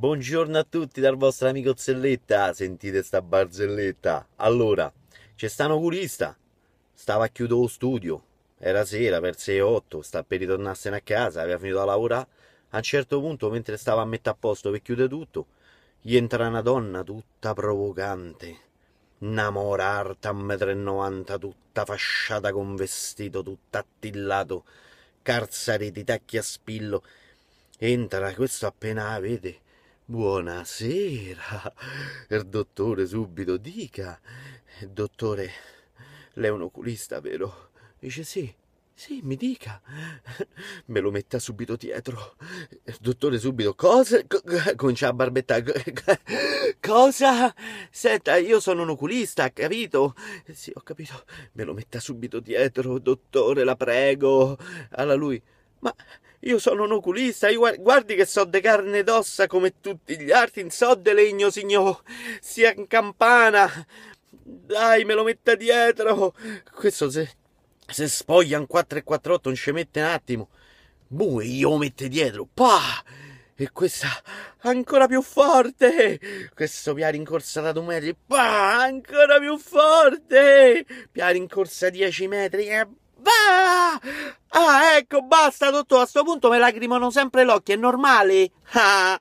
Buongiorno a tutti dal vostro amico Zelletta, sentite sta barzelletta. Allora, c'è sta un oculista, stava chiudere lo studio, era sera per 6 8, sta per ritornarsene a casa, aveva finito a lavorare. A un certo punto, mentre stava a mettere a posto per chiudere tutto, gli entra una donna tutta provocante, innamorata a 1,90 m, tutta fasciata con vestito, tutta attillato, di tacchi a spillo. Entra, questo appena la vede Buonasera, il er dottore, subito dica. Dottore, lei è un oculista, vero? Dice sì. Sì, mi dica. Me lo metta subito dietro. Il er Dottore, subito. Cosa? Comincia a barbettare. Cosa? Senta, io sono un oculista, capito? Sì, ho capito. Me lo metta subito dietro, dottore, la prego. Alla lui. Ma io sono un oculista, io guardi che so de carne ed ossa come tutti gli altri, so de legno, signor, sia in campana. Dai, me lo metta dietro. Questo se, se spoglia un 4 4 e 8 non ci mette un attimo. Bue, io lo metto dietro. Pah! E questa ancora più forte! Questo piare in corsa da 2 metri. Pah! Ancora più forte! Piare in corsa 10 metri. E va! Ah, ecco, basta, dottore, a sto punto me lacrimano sempre l'occhio, è normale? Ah,